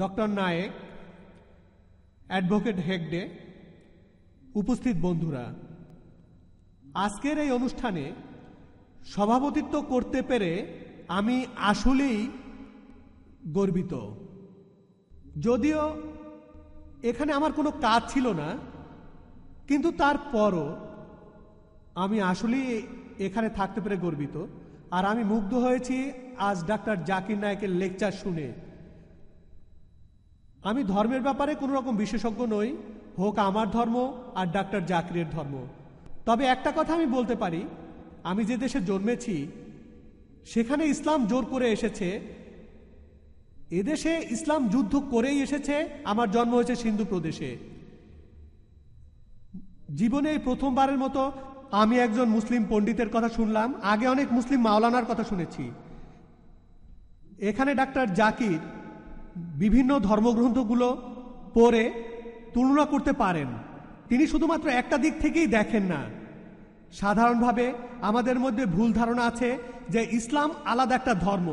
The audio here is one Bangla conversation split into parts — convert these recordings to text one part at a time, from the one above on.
ডক্টর নায়েক অ্যাডভোকেট হেগডে উপস্থিত বন্ধুরা আজকের এই অনুষ্ঠানে সভাপতিত্ব করতে পেরে আমি আসলেই গর্বিত যদিও এখানে আমার কোনো কাজ ছিল না কিন্তু তারপরও আমি আসলেই এখানে থাকতে পেরে গর্বিত আর আমি মুগ্ধ হয়েছি আজ ডাক্তার জাকির নায়কের লেকচার শুনে আমি ধর্মের ব্যাপারে কোনো রকম বিশেষজ্ঞ নই হোক আমার ধর্ম আর ডাক্তার জাকরির ধর্ম তবে একটা কথা আমি বলতে পারি আমি যে দেশে জন্মেছি সেখানে ইসলাম জোর করে এসেছে এদেশে ইসলাম যুদ্ধ করেই এসেছে আমার জন্ম হয়েছে সিন্ধু প্রদেশে জীবনে এই প্রথমবারের মতো আমি একজন মুসলিম পণ্ডিতের কথা শুনলাম আগে অনেক মুসলিম মাওলানার কথা শুনেছি এখানে ডাক্তার জাকির বিভিন্ন ধর্মগ্রন্থগুলো পড়ে তুলনা করতে পারেন তিনি শুধুমাত্র একটা দিক থেকেই দেখেন না সাধারণভাবে আমাদের মধ্যে ভুল ধারণা আছে যে ইসলাম আলাদা একটা ধর্ম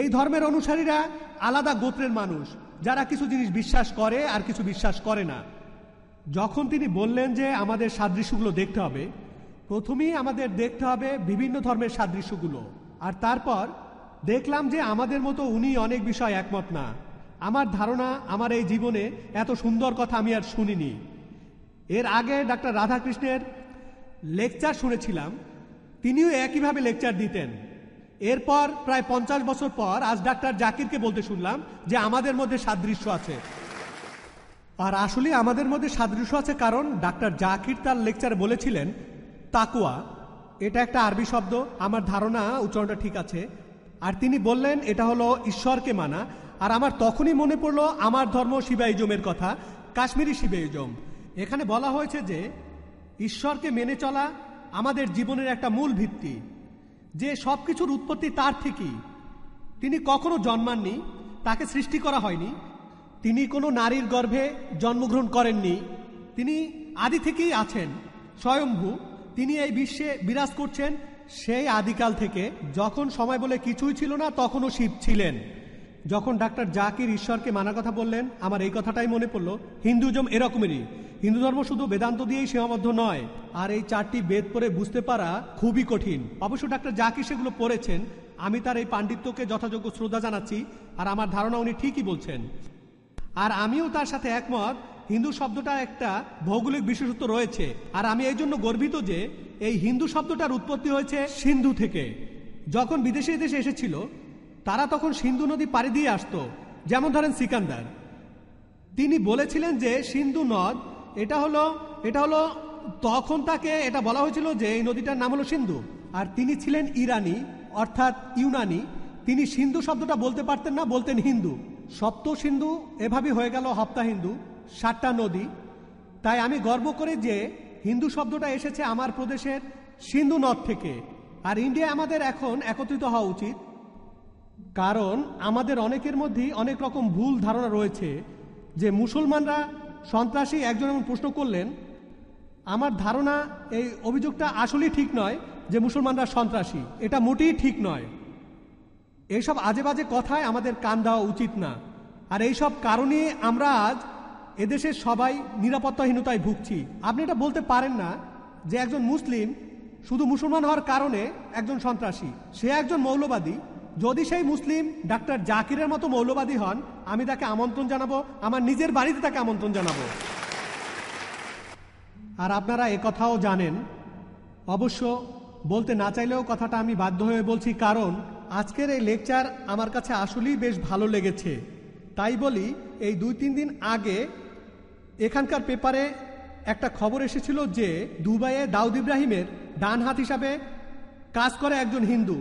এই ধর্মের অনুসারীরা আলাদা গোত্রের মানুষ যারা কিছু জিনিস বিশ্বাস করে আর কিছু বিশ্বাস করে না যখন তিনি বললেন যে আমাদের সাদৃশ্যগুলো দেখতে হবে প্রথমেই আমাদের দেখতে হবে বিভিন্ন ধর্মের সাদৃশ্যগুলো আর তারপর দেখলাম যে আমাদের মতো উনি অনেক বিষয় একমত না আমার ধারণা আমার এই জীবনে এত সুন্দর কথা আমি আর শুনিনি এর আগে ডাক্তার রাধাকৃষ্ণের লেকচার শুনেছিলাম তিনিও একইভাবে লেকচার দিতেন এরপর প্রায় পঞ্চাশ বছর পর আজ ডাক্তার জাকিরকে বলতে শুনলাম যে আমাদের মধ্যে সাদৃশ্য আছে আর আসলে আমাদের মধ্যে সাদৃশ্য আছে কারণ ডাক্তার জাকির তার লেকচার বলেছিলেন তাকুয়া এটা একটা আরবি শব্দ আমার ধারণা উচ্চারণটা ঠিক আছে আর তিনি বললেন এটা হলো ঈশ্বরকে মানা আর আমার তখনই মনে পড়লো আমার ধর্ম শিবাইজমের কথা কাশ্মীরি শিবাইজম এখানে বলা হয়েছে যে ঈশ্বরকে মেনে চলা আমাদের জীবনের একটা মূল ভিত্তি যে সব কিছুর উৎপত্তি তার থেকেই তিনি কখনো জন্মাননি তাকে সৃষ্টি করা হয়নি তিনি কোনো নারীর গর্ভে জন্মগ্রহণ করেননি তিনি আদি থেকেই আছেন স্বয়ম্ভু তিনি এই বিশ্বে বিরাজ করছেন সেই আদিকাল থেকে যখন সময় বলে কিছুই ছিল না তখনও শিব ছিলেন যখন ডাক্তার জাকির ঈশ্বরকে মানার কথা বললেন আমার এই কথাটাই মনে পড়লো হিন্দুজম এরকমেরই হিন্দু ধর্ম শুধু বেদান্ত দিয়েই সীমাবদ্ধ নয় আর এই চারটি বেদ পড়ে বুঝতে পারা খুবই কঠিন অবশ্য ডাক্তার জাকির সেগুলো পড়েছেন আমি তার এই পাণ্ডিত্যকে যথাযোগ্য শ্রদ্ধা জানাচ্ছি আর আমার ধারণা উনি ঠিকই বলছেন আর আমিও তার সাথে একমত হিন্দু শব্দটা একটা ভৌগোলিক বিশেষত্ব রয়েছে আর আমি এই জন্য গর্বিত যে এই হিন্দু শব্দটার উৎপত্তি হয়েছে সিন্ধু থেকে যখন বিদেশি দেশে এসেছিল তারা তখন সিন্ধু নদী পাড়ি দিয়ে আসত যেমন ধরেন সিকান্দার তিনি বলেছিলেন যে সিন্ধু নদ এটা হলো এটা হলো তখন তাকে এটা বলা হয়েছিল যে এই নদীটার নাম হলো সিন্ধু আর তিনি ছিলেন ইরানি অর্থাৎ ইউনানি তিনি সিন্ধু শব্দটা বলতে পারতেন না বলতেন হিন্দু সপ্ত সিন্ধু এভাবে হয়ে গেল হপ্তা হিন্দু সাতটা নদী তাই আমি গর্ব করে যে হিন্দু শব্দটা এসেছে আমার প্রদেশের সিন্ধু নদ থেকে আর ইন্ডিয়া আমাদের এখন একত্রিত হওয়া উচিত কারণ আমাদের অনেকের মধ্যেই অনেক রকম ভুল ধারণা রয়েছে যে মুসলমানরা সন্ত্রাসী একজন এমন প্রশ্ন করলেন আমার ধারণা এই অভিযোগটা আসলেই ঠিক নয় যে মুসলমানরা সন্ত্রাসী এটা মোটেই ঠিক নয় এইসব আজে বাজে কথায় আমাদের কান দেওয়া উচিত না আর এইসব কারণে আমরা আজ এদেশের সবাই নিরাপত্তাহীনতায় ভুগছি আপনি এটা বলতে পারেন না যে একজন মুসলিম শুধু মুসলমান হওয়ার কারণে একজন সন্ত্রাসী সে একজন মৌলবাদী যদি সেই মুসলিম ডাক্তার জাকিরের মতো মৌলবাদী হন আমি তাকে আমন্ত্রণ জানাবো আমার নিজের বাড়িতে তাকে আমন্ত্রণ জানাবো আর আপনারা কথাও জানেন অবশ্য বলতে না চাইলেও কথাটা আমি বাধ্য হয়ে বলছি কারণ আজকের এই লেকচার আমার কাছে আসলেই বেশ ভালো লেগেছে তাই বলি এই দুই তিন দিন আগে এখানকার পেপারে একটা খবর এসেছিল যে দুবাইয়ে দাউদ ইব্রাহিমের ডান হাত হিসাবে কাজ করে একজন হিন্দু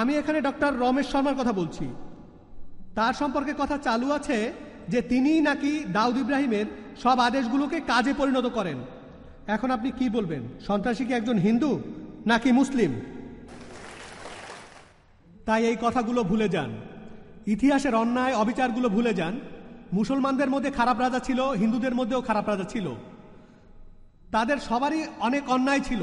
আমি এখানে ডক্টর রমেশ শর্মার কথা বলছি তার সম্পর্কে কথা চালু আছে যে তিনিই নাকি দাউদ ইব্রাহিমের সব আদেশগুলোকে কাজে পরিণত করেন এখন আপনি কি বলবেন সন্ত্রাসী কি একজন হিন্দু নাকি মুসলিম তাই এই কথাগুলো ভুলে যান ইতিহাসের অন্যায় অবিচারগুলো ভুলে যান মুসলমানদের মধ্যে খারাপ রাজা ছিল হিন্দুদের মধ্যেও খারাপ রাজা ছিল তাদের সবারই অনেক অন্যায় ছিল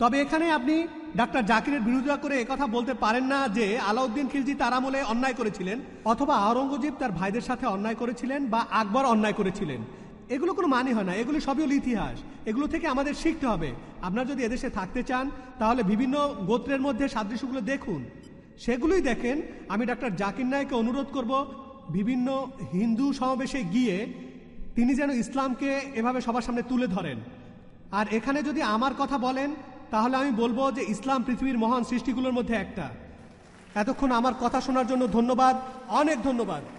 তবে এখানে আপনি ডাক্তার জাকিরের বিরোধিতা করে কথা বলতে পারেন না যে আলাউদ্দিন খিলজি তার আমলে অন্যায় করেছিলেন অথবা আওরঙ্গজেব তার ভাইদের সাথে অন্যায় করেছিলেন বা আকবর অন্যায় করেছিলেন এগুলো কোনো মানে হয় না এগুলো সবই হল ইতিহাস এগুলো থেকে আমাদের শিখতে হবে আপনারা যদি এদেশে থাকতে চান তাহলে বিভিন্ন গোত্রের মধ্যে সাদৃশ্যগুলো দেখুন সেগুলোই দেখেন আমি ডাক্তার জাকির নায়ককে অনুরোধ করব বিভিন্ন হিন্দু সমাবেশে গিয়ে তিনি যেন ইসলামকে এভাবে সবার সামনে তুলে ধরেন আর এখানে যদি আমার কথা বলেন তাহলে আমি বলবো যে ইসলাম পৃথিবীর মহান সৃষ্টিগুলোর মধ্যে একটা এতক্ষণ আমার কথা শোনার জন্য ধন্যবাদ অনেক ধন্যবাদ